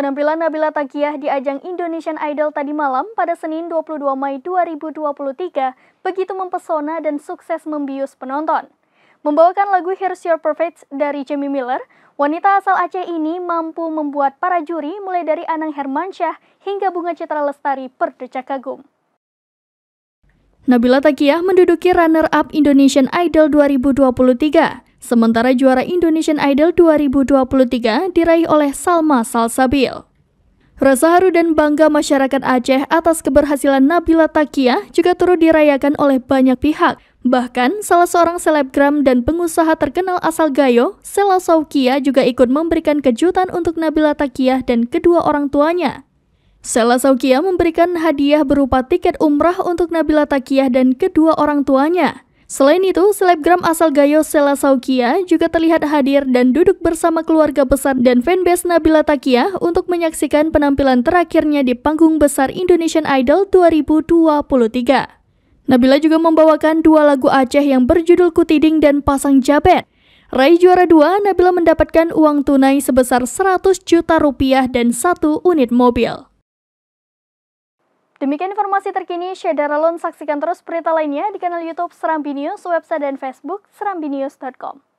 Penampilan Nabila Takiyah di ajang Indonesian Idol tadi malam pada Senin 22 Mei 2023 begitu mempesona dan sukses membius penonton. Membawakan lagu Here's Your Perfect dari Jamie Miller, wanita asal Aceh ini mampu membuat para juri mulai dari Anang Hermansyah hingga Bunga Citra Lestari berdecak kagum. Nabila Takiyah menduduki runner-up Indonesian Idol 2023 Sementara juara Indonesian Idol 2023 diraih oleh Salma Salsabil. Rasa haru dan bangga masyarakat Aceh atas keberhasilan Nabila Takia juga turut dirayakan oleh banyak pihak. Bahkan, salah seorang selebgram dan pengusaha terkenal asal Gayo, Sela Saukia juga ikut memberikan kejutan untuk Nabila Takia dan kedua orang tuanya. Sela Saukia memberikan hadiah berupa tiket umrah untuk Nabila Takia dan kedua orang tuanya. Selain itu, selebgram asal Gayo Sela Saukia juga terlihat hadir dan duduk bersama keluarga besar dan fanbase Nabila Takia untuk menyaksikan penampilan terakhirnya di panggung besar Indonesian Idol 2023. Nabila juga membawakan dua lagu Aceh yang berjudul Kutiding dan Pasang Jabet. Raih juara dua, Nabila mendapatkan uang tunai sebesar 100 juta rupiah dan satu unit mobil. Demikian informasi terkini, Syedar Lon saksikan terus berita lainnya di kanal Youtube Serambi News, website dan Facebook serambinews.com.